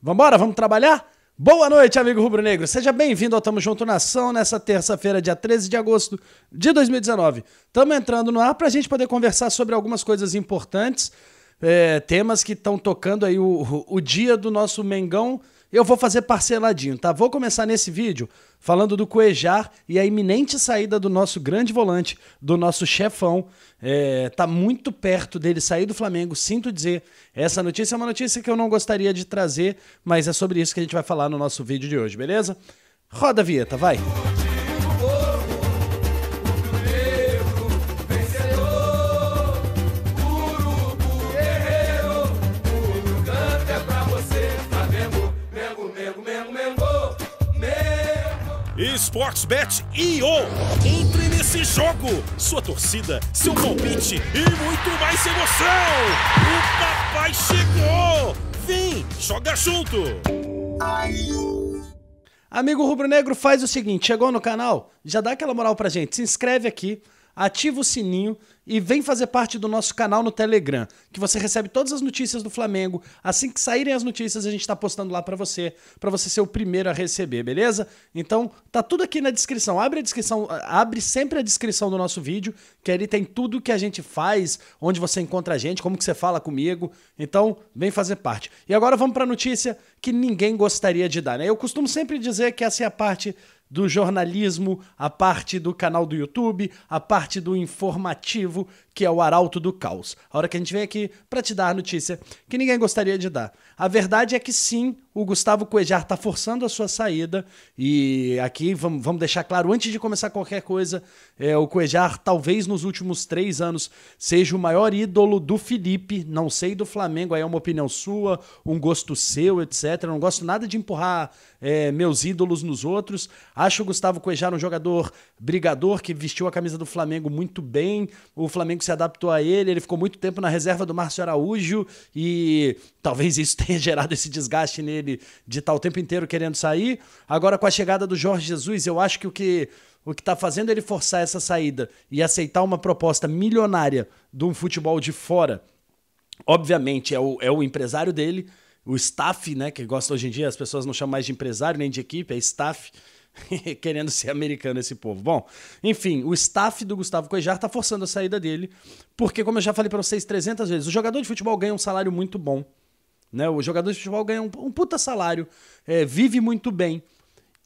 Vambora, vamos trabalhar? Boa noite, amigo rubro-negro. Seja bem-vindo ao Tamo Junto Nação nessa terça-feira, dia 13 de agosto de 2019. Estamos entrando no ar para a gente poder conversar sobre algumas coisas importantes, é, temas que estão tocando aí o, o dia do nosso Mengão eu vou fazer parceladinho, tá? Vou começar nesse vídeo falando do Coejar e a iminente saída do nosso grande volante, do nosso chefão. É, tá muito perto dele sair do Flamengo, sinto dizer. Essa notícia é uma notícia que eu não gostaria de trazer, mas é sobre isso que a gente vai falar no nosso vídeo de hoje, beleza? Roda a vinheta, vai! Música e IO. Entre nesse jogo, sua torcida, seu palpite e muito mais emoção. O papai chegou. Vem, joga junto. Amigo rubro-negro, faz o seguinte, chegou no canal, já dá aquela moral pra gente, se inscreve aqui ativa o sininho e vem fazer parte do nosso canal no Telegram, que você recebe todas as notícias do Flamengo. Assim que saírem as notícias, a gente está postando lá para você, para você ser o primeiro a receber, beleza? Então, tá tudo aqui na descrição. Abre a descrição, abre sempre a descrição do nosso vídeo, que ali tem tudo que a gente faz, onde você encontra a gente, como que você fala comigo. Então, vem fazer parte. E agora vamos para a notícia que ninguém gostaria de dar, né? Eu costumo sempre dizer que essa é a parte do jornalismo, a parte do canal do YouTube, a parte do informativo, que é o Arauto do Caos. A hora que a gente vem aqui para te dar a notícia que ninguém gostaria de dar. A verdade é que sim, o Gustavo Coejar está forçando a sua saída. E aqui vamos, vamos deixar claro, antes de começar qualquer coisa, é, o Coejar talvez nos últimos três anos seja o maior ídolo do Felipe. Não sei do Flamengo, aí é uma opinião sua, um gosto seu, etc. Eu não gosto nada de empurrar é, meus ídolos nos outros. Acho o Gustavo Coejar um jogador brigador que vestiu a camisa do Flamengo muito bem. O Flamengo se adaptou a ele, ele ficou muito tempo na reserva do Márcio Araújo e talvez isso tenha gerado esse desgaste nele de estar tá o tempo inteiro querendo sair. Agora, com a chegada do Jorge Jesus, eu acho que o que o que está fazendo ele forçar essa saída e aceitar uma proposta milionária de um futebol de fora, obviamente, é o, é o empresário dele, o staff, né? Que gosta hoje em dia, as pessoas não chamam mais de empresário nem de equipe, é staff querendo ser americano esse povo. Bom, enfim, o staff do Gustavo Coejar está forçando a saída dele, porque, como eu já falei para vocês 300 vezes, o jogador de futebol ganha um salário muito bom. Né? O jogador de futebol ganha um, um puta salário, é, vive muito bem.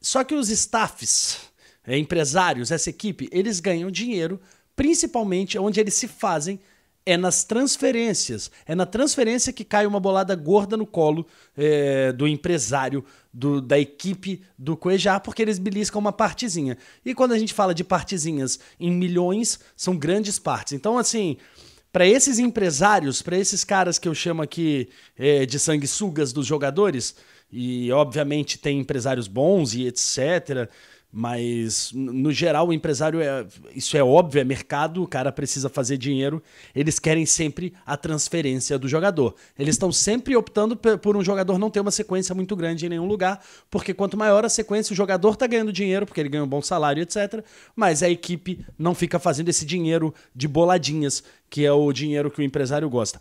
Só que os staffs, é, empresários, essa equipe, eles ganham dinheiro, principalmente onde eles se fazem é nas transferências. É na transferência que cai uma bolada gorda no colo é, do empresário, do, da equipe do Cuejá, porque eles beliscam uma partezinha. E quando a gente fala de partezinhas em milhões, são grandes partes. Então, assim, para esses empresários, para esses caras que eu chamo aqui é, de sanguessugas dos jogadores, e obviamente tem empresários bons e etc. Mas, no geral, o empresário é. Isso é óbvio, é mercado, o cara precisa fazer dinheiro. Eles querem sempre a transferência do jogador. Eles estão sempre optando por um jogador não ter uma sequência muito grande em nenhum lugar, porque quanto maior a sequência, o jogador está ganhando dinheiro, porque ele ganha um bom salário, etc. Mas a equipe não fica fazendo esse dinheiro de boladinhas, que é o dinheiro que o empresário gosta.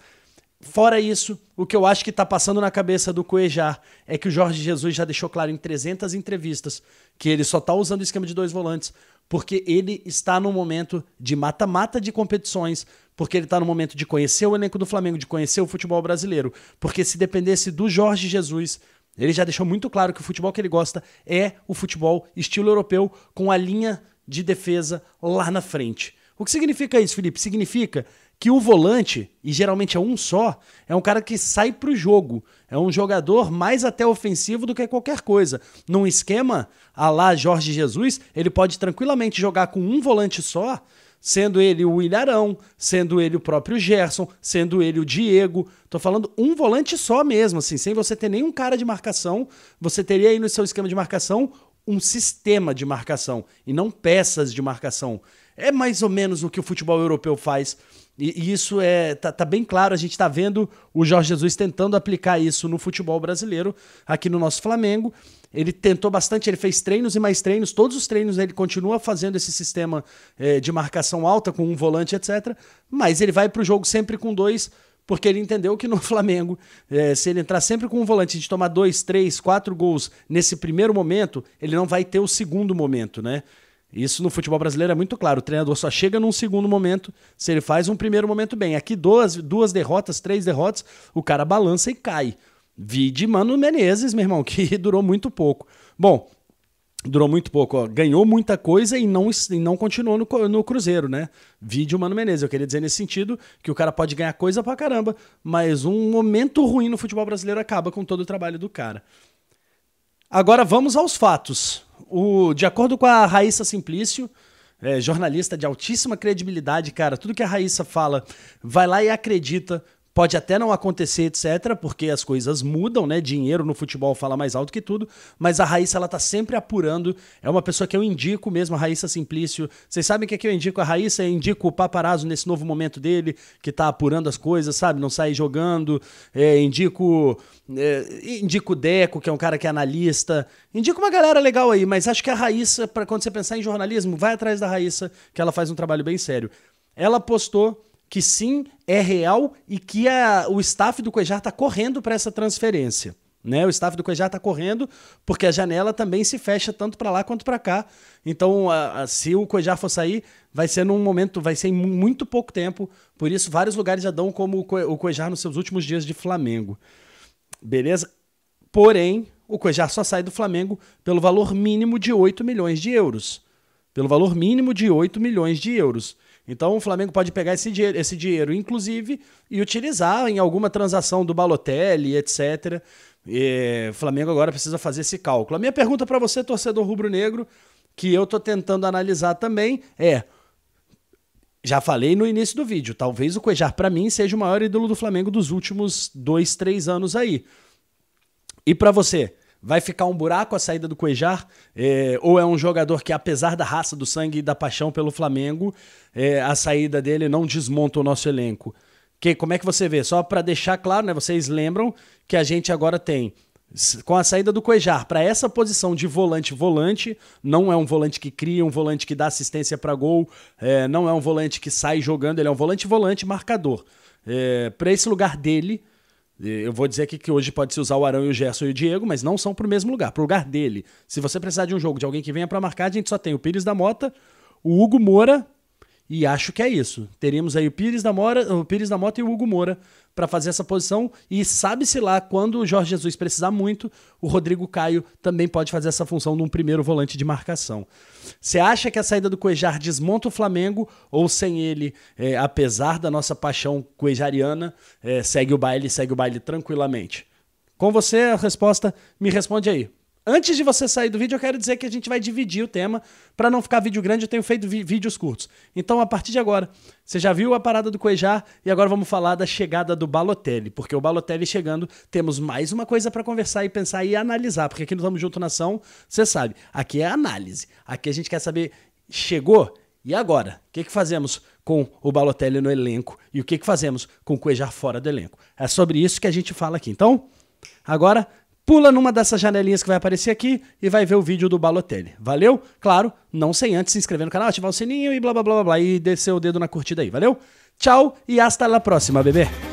Fora isso, o que eu acho que está passando na cabeça do Cuejar é que o Jorge Jesus já deixou claro em 300 entrevistas que ele só está usando o esquema de dois volantes porque ele está no momento de mata-mata de competições, porque ele está no momento de conhecer o elenco do Flamengo, de conhecer o futebol brasileiro. Porque se dependesse do Jorge Jesus, ele já deixou muito claro que o futebol que ele gosta é o futebol estilo europeu com a linha de defesa lá na frente. O que significa isso, Felipe? Significa que o volante, e geralmente é um só, é um cara que sai para o jogo. É um jogador mais até ofensivo do que qualquer coisa. Num esquema a lá Jorge Jesus, ele pode tranquilamente jogar com um volante só, sendo ele o Ilharão, sendo ele o próprio Gerson, sendo ele o Diego. Tô falando um volante só mesmo, assim, sem você ter nenhum cara de marcação, você teria aí no seu esquema de marcação um sistema de marcação e não peças de marcação. É mais ou menos o que o futebol europeu faz. E, e isso é tá, tá, bem claro, a gente está vendo o Jorge Jesus tentando aplicar isso no futebol brasileiro, aqui no nosso Flamengo. Ele tentou bastante, ele fez treinos e mais treinos, todos os treinos ele continua fazendo esse sistema é, de marcação alta com um volante, etc. Mas ele vai para o jogo sempre com dois, porque ele entendeu que no Flamengo, é, se ele entrar sempre com um volante de tomar dois, três, quatro gols nesse primeiro momento, ele não vai ter o segundo momento, né? Isso no futebol brasileiro é muito claro. O treinador só chega num segundo momento se ele faz um primeiro momento bem. Aqui, duas, duas derrotas, três derrotas, o cara balança e cai. Vi de Mano Menezes, meu irmão, que durou muito pouco. Bom, durou muito pouco, ó. ganhou muita coisa e não, e não continuou no, no Cruzeiro, né? Vídeo Mano Menezes. Eu queria dizer nesse sentido que o cara pode ganhar coisa pra caramba, mas um momento ruim no futebol brasileiro acaba com todo o trabalho do cara. Agora vamos aos fatos. O, de acordo com a Raíssa Simplício, é, jornalista de altíssima credibilidade, cara, tudo que a Raíssa fala, vai lá e acredita, Pode até não acontecer, etc., porque as coisas mudam, né? Dinheiro no futebol fala mais alto que tudo, mas a Raíssa, ela tá sempre apurando. É uma pessoa que eu indico mesmo, a Raíssa Simplício. Vocês sabem o que, é que eu indico a Raíssa? Eu indico o Paparazzo nesse novo momento dele, que tá apurando as coisas, sabe? Não sai jogando. É, indico, é, indico o Deco, que é um cara que é analista. Indico uma galera legal aí, mas acho que a Raíssa, para quando você pensar em jornalismo, vai atrás da Raíssa, que ela faz um trabalho bem sério. Ela postou que sim é real e que a, o staff do Cuejar está correndo para essa transferência. Né? O staff do Cuejá está correndo, porque a janela também se fecha tanto para lá quanto para cá. Então, a, a, se o Cuejá for sair, vai ser num momento, vai ser em muito pouco tempo. Por isso, vários lugares já dão como o Cuejá nos seus últimos dias de Flamengo. Beleza? Porém, o Cuejá só sai do Flamengo pelo valor mínimo de 8 milhões de euros. Pelo valor mínimo de 8 milhões de euros. Então o Flamengo pode pegar esse dinheiro, esse dinheiro inclusive, e utilizar em alguma transação do Balotelli, etc. E, o Flamengo agora precisa fazer esse cálculo. A minha pergunta para você, torcedor rubro-negro, que eu estou tentando analisar também, é já falei no início do vídeo, talvez o Cuejar para mim seja o maior ídolo do Flamengo dos últimos dois, três anos aí. E para você, Vai ficar um buraco a saída do Cuejar? É, ou é um jogador que, apesar da raça, do sangue e da paixão pelo Flamengo, é, a saída dele não desmonta o nosso elenco? Que, como é que você vê? Só para deixar claro, né, vocês lembram que a gente agora tem, com a saída do Cuejar, para essa posição de volante-volante, não é um volante que cria, um volante que dá assistência para gol, é, não é um volante que sai jogando, ele é um volante-volante marcador. É, para esse lugar dele, eu vou dizer aqui que hoje pode se usar o Arão e o Gerson e o Diego, mas não são para o mesmo lugar, para o lugar dele. Se você precisar de um jogo de alguém que venha para marcar, a gente só tem o Pires da Mota, o Hugo Moura, e acho que é isso. Teríamos aí o Pires da, Mora, o Pires da Mota e o Hugo Moura para fazer essa posição. E sabe-se lá, quando o Jorge Jesus precisar muito, o Rodrigo Caio também pode fazer essa função num primeiro volante de marcação. Você acha que a saída do Cuejar desmonta o Flamengo? Ou sem ele, é, apesar da nossa paixão cuejariana, é, segue o baile, segue o baile tranquilamente? Com você a resposta, me responde aí. Antes de você sair do vídeo, eu quero dizer que a gente vai dividir o tema. Para não ficar vídeo grande, eu tenho feito vídeos curtos. Então, a partir de agora, você já viu a parada do Coejar e agora vamos falar da chegada do Balotelli. Porque o Balotelli chegando, temos mais uma coisa para conversar e pensar e analisar. Porque aqui no Tamo Junto Nação, você sabe, aqui é análise. Aqui a gente quer saber, chegou? E agora? O que, que fazemos com o Balotelli no elenco? E o que, que fazemos com o Cuejar fora do elenco? É sobre isso que a gente fala aqui. Então, agora pula numa dessas janelinhas que vai aparecer aqui e vai ver o vídeo do Balotelli. Valeu? Claro, não sem antes se inscrever no canal, ativar o sininho e blá blá blá blá, blá e descer o dedo na curtida aí, valeu? Tchau e hasta a próxima, bebê!